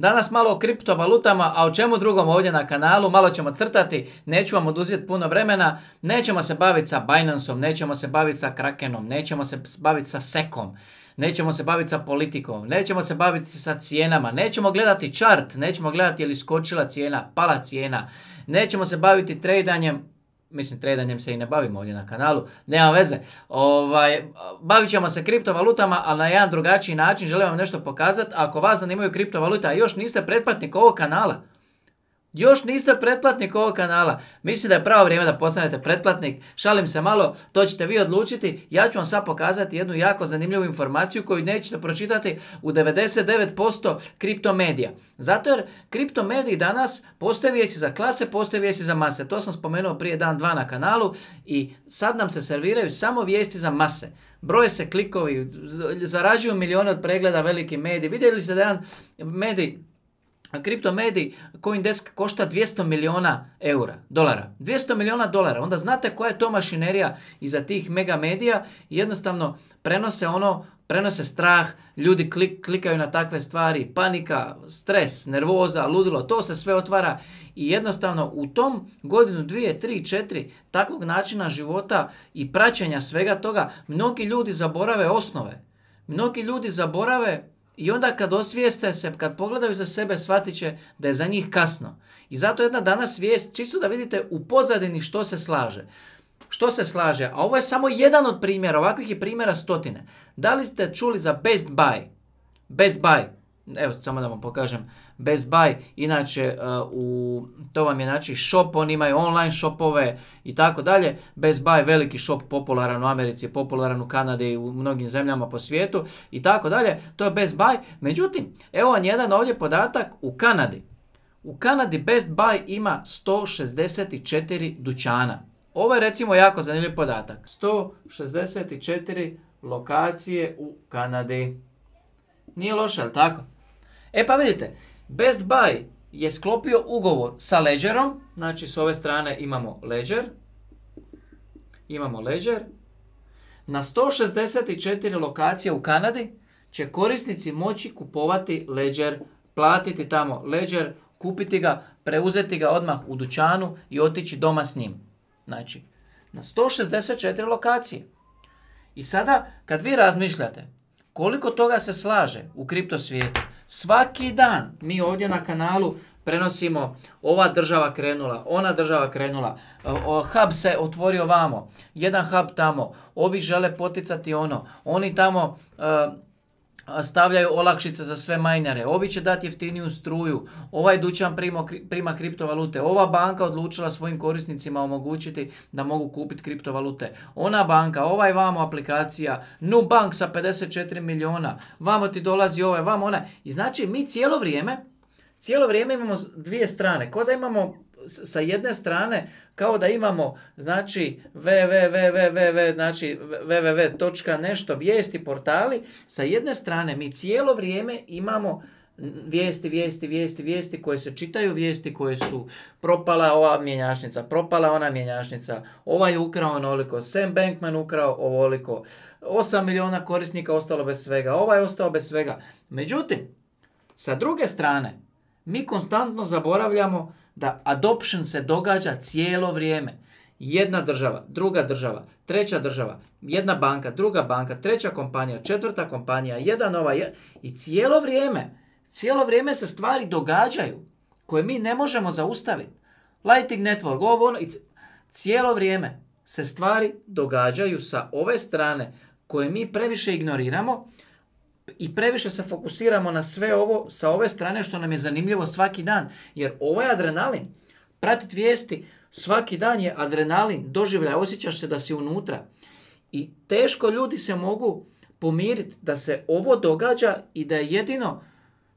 Danas malo o kriptovalutama, a o čemu drugom ovdje na kanalu, malo ćemo crtati, neću vam oduzeti puno vremena, nećemo se baviti sa Binanceom, nećemo se baviti sa Krakenom, nećemo se baviti sa Sekom, nećemo se baviti sa politikom, nećemo se baviti sa cijenama, nećemo gledati čart, nećemo gledati je li skočila cijena, pala cijena, nećemo se baviti tradanjem, mislim tradanjem se i ne bavimo ovdje na kanalu, nema veze. Ovaj, bavit ćemo se kriptovalutama, ali na jedan drugačiji način želim vam nešto pokazati. Ako vas zanimaju kriptovaluta, a još niste pretplatnik ovog kanala, još niste pretplatnik ovog kanala. Mislim da je pravo vrijeme da postanete pretplatnik. Šalim se malo, to ćete vi odlučiti. Ja ću vam sad pokazati jednu jako zanimljivu informaciju koju nećete pročitati u 99% kriptomedija. Zato jer kriptomediji danas postoje vijesti za klase, postoje vijesti za mase. To sam spomenuo prije dan dva na kanalu i sad nam se serviraju samo vijesti za mase. Broje se klikovi, zarađuju milijone od pregleda veliki mediji. Vidjeli ste da jedan medij mediji CoinDesk košta 200 miliona eura, dolara. 200 miliona dolara. Onda znate koja je to mašinerija iza tih mega medija. Jednostavno prenose ono, prenose strah, ljudi klik, klikaju na takve stvari, panika, stres, nervoza, ludilo, to se sve otvara i jednostavno u tom godinu, dvije, tri, četiri takvog načina života i praćenja svega toga, mnogi ljudi zaborave osnove. Mnogi ljudi zaborave i onda kad osvijeste se, kad pogledaju za sebe, shvatit će da je za njih kasno. I zato jedna danas svijest, čisto da vidite u pozadini što se slaže. Što se slaže? A ovo je samo jedan od primjera, ovakvih je primjera stotine. Da li ste čuli za Best Buy? Best Buy, evo samo da vam pokažem Best Buy, inače e, u, to vam je znači shop, oni imaju online shopove i tako dalje, Best Buy veliki shop popularan u Americi, popularan u Kanadi i u mnogim zemljama po svijetu i tako dalje, to je Best Buy, međutim evo vam jedan ovdje podatak u Kanadi, u Kanadi Best Buy ima 164 dućana, ovo je recimo jako zanimljiv podatak, 164 lokacije u Kanadi. Nije loše, ali tako? E pa vidite, Best Buy je sklopio ugovor sa Ledgerom, znači s ove strane imamo Ledger, imamo Ledger, na 164 lokacije u Kanadi će korisnici moći kupovati Ledger, platiti tamo Ledger, kupiti ga, preuzeti ga odmah u dućanu i otići doma s njim. Znači, na 164 lokacije. I sada, kad vi razmišljate koliko toga se slaže u kripto svijetu, Svaki dan mi ovdje na kanalu prenosimo ova država krenula, ona država krenula, hub se otvorio vamo, jedan hub tamo, ovi žele poticati ono, oni tamo... E, stavljaju olakšice za sve majnare. Ovi će dati jeftiniju struju, ovaj dućan prima, kriptovalute, ova banka odlučila svojim korisnicima omogućiti da mogu kupiti kriptovalute. Ona banka, ovaj vamo aplikacija, bank sa 54 miliona, vamo ti dolazi ovaj, vamo ona. I znači mi cijelo vrijeme, cijelo vrijeme imamo dvije strane, ko da imamo sa jedne strane kao da imamo znači www znači www nešto vijesti portali sa jedne strane mi cijelo vrijeme imamo vijesti, vijesti, vijesti, vijesti koje se čitaju, vijesti koje su propala ova mjenjačnica, propala ona mjenjačnica, ovaj je ukrao onoliko, Sam Bankman ukrao ovoliko, 8 miliona korisnika ostalo bez svega, ovaj je ostao bez svega. Međutim, sa druge strane, mi konstantno zaboravljamo da adoption se događa cijelo vrijeme. Jedna država, druga država, treća država, jedna banka, druga banka, treća kompanija, četvrta kompanija, jedna ova je... I cijelo vrijeme, cijelo vrijeme se stvari događaju koje mi ne možemo zaustaviti. Lighting Network, ovo ono, cijelo vrijeme se stvari događaju sa ove strane koje mi previše ignoriramo, i previše se fokusiramo na sve ovo sa ove strane što nam je zanimljivo svaki dan. Jer ovo je adrenalin. Pratiti vijesti svaki dan je adrenalin, Doživlja, osjećaš se da si unutra. I teško ljudi se mogu pomiriti da se ovo događa i da je jedino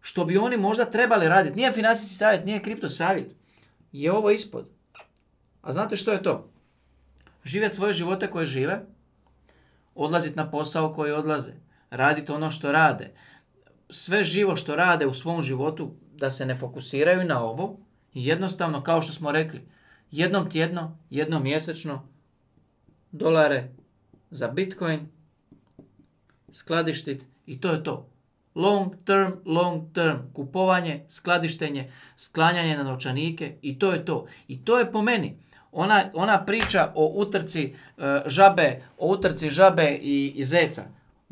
što bi oni možda trebali raditi. Nije financijski savjet, nije kripto savjet. Je ovo ispod. A znate što je to? Živjeti svoje živote koje žive, Odlazit na posao koji odlaze, Radite ono što rade. Sve živo što rade u svom životu da se ne fokusiraju na ovo i jednostavno kao što smo rekli, jednom tjedno, jednom mjesečno dolare za Bitcoin skladištit i to je to. Long term, long term, kupovanje, skladištenje, sklanjanje na novčanike i to je to. I to je po meni ona, priča o utrci e, žabe, o utrci žabe i, i zeca.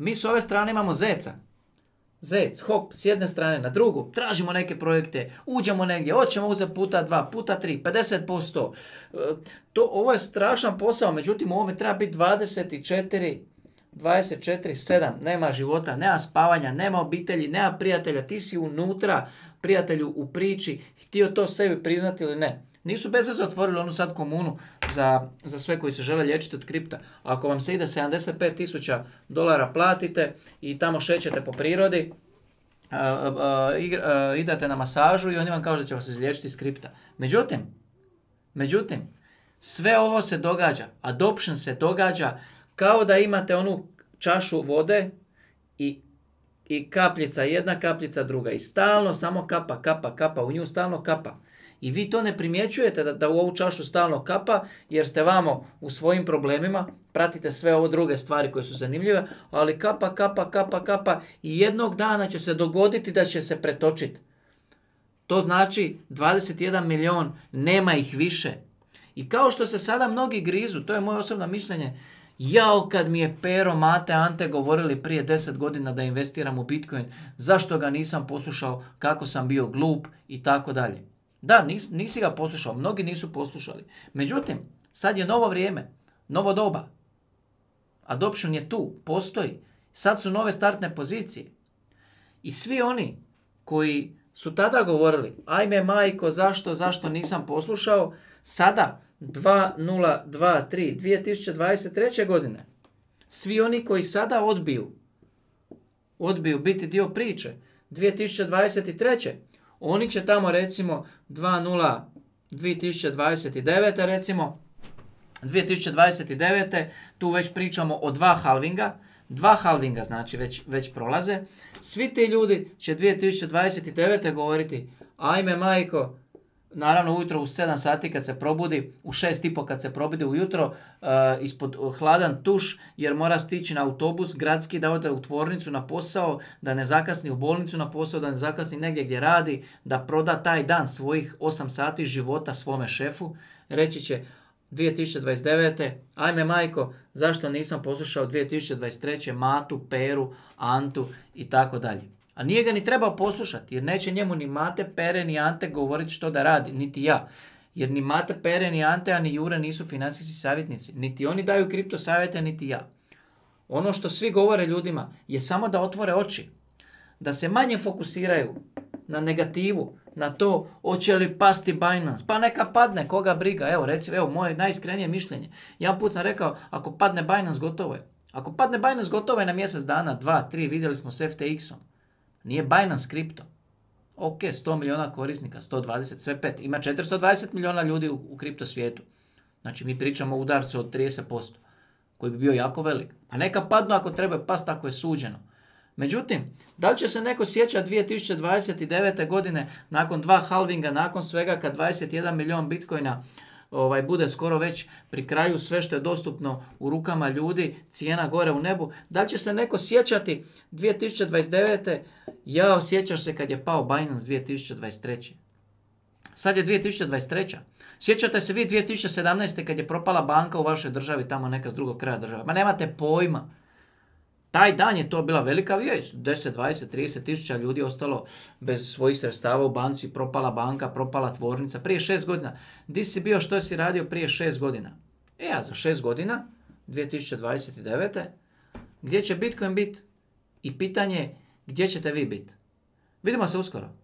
Mi s ove strane imamo zeca. Zec, hop, s jedne strane na drugu, tražimo neke projekte, uđemo negdje, hoćemo uzeti puta dva, puta tri, 50%. E, to, ovo je strašan posao, međutim u ovome treba biti 24 24-7, nema života, nema spavanja, nema obitelji, nema prijatelja, ti si unutra prijatelju u priči, htio to sebi priznati ili ne. Nisu bez veze otvorili onu sad komunu za, za sve koji se žele liječiti od kripta. Ako vam se ide 75 tisuća dolara platite i tamo šećete po prirodi, uh, idete na masažu i oni vam kažu da će vas izliječiti iz kripta. Međutim, međutim, sve ovo se događa, adoption se događa kao da imate onu čašu vode i i kapljica jedna, kapljica druga. I stalno samo kapa, kapa, kapa, u nju stalno kapa. I vi to ne primjećujete da, da u ovu čašu stalno kapa jer ste vamo u svojim problemima, pratite sve ovo druge stvari koje su zanimljive, ali kapa, kapa, kapa, kapa i jednog dana će se dogoditi da će se pretočiti. To znači 21 milion, nema ih više. I kao što se sada mnogi grizu, to je moje osobno mišljenje, jao kad mi je Pero, Mate, Ante govorili prije 10 godina da investiram u Bitcoin, zašto ga nisam poslušao, kako sam bio glup i tako dalje. Da, nis, nisi ga poslušao, mnogi nisu poslušali. Međutim, sad je novo vrijeme, novo doba. Adoption je tu, postoji. Sad su nove startne pozicije. I svi oni koji su tada govorili, ajme majko, zašto, zašto nisam poslušao, sada 2023, 2023. godine, svi oni koji sada odbiju, odbiju biti dio priče, 2023. Oni će tamo recimo 2.0 2029. recimo 2029. tu već pričamo o dva halvinga, dva halvinga znači već, već prolaze. Svi ti ljudi će 2029. govoriti ajme majko, Naravno, ujutro u 7 sati kad se probudi, u 6 i po kad se probudi ujutro, eh, ispod uh, hladan tuš, jer mora stići na autobus gradski da ode u tvornicu na posao, da ne zakasni u bolnicu na posao, da ne zakasni negdje gdje radi, da proda taj dan svojih 8 sati života svome šefu. Reći će, 2029. Ajme majko, zašto nisam poslušao 2023. Matu, Peru, Antu i tako dalje. A nije ga ni treba poslušati, jer neće njemu ni Mate, Pere, ni Ante govoriti što da radi, niti ja. Jer ni Mate, Pere, ni Ante, a ni Jure nisu financijski savjetnici. Niti oni daju kripto savjete, niti ja. Ono što svi govore ljudima je samo da otvore oči. Da se manje fokusiraju na negativu, na to hoće li pasti Binance. Pa neka padne, koga briga. Evo, recimo, evo, moje najiskrenije mišljenje. Ja put sam rekao, ako padne Binance, gotovo je. Ako padne Binance, gotovo je na mjesec dana, dva, tri, vidjeli smo s ftx nije Binance kripto. Ok, 100 milijuna korisnika, 120, sve pet. Ima 420 milijuna ljudi u, kripto svijetu. Znači mi pričamo o udarcu od 30%, koji bi bio jako velik. Pa neka padnu ako treba past ako je suđeno. Međutim, da li će se neko sjeća 2029. godine nakon dva halvinga, nakon svega kad 21 milion bitcoina ovaj, bude skoro već pri kraju sve što je dostupno u rukama ljudi, cijena gore u nebu. Da li će se neko sjećati 2029. Ja osjećaš se kad je pao Binance 2023. Sad je 2023. Sjećate se vi 2017. kad je propala banka u vašoj državi, tamo neka s drugog kraja države. Ma nemate pojma. Taj dan je to bila velika vijest. 10, 20, 30 tisuća ljudi ostalo bez svojih sredstava u banci, propala banka, propala tvornica. Prije šest godina. Di si bio, što si radio prije šest godina? E ja, za šest godina, 2029. Gdje će Bitcoin biti? I pitanje gdje ćete vi biti? Vidimo se uskoro.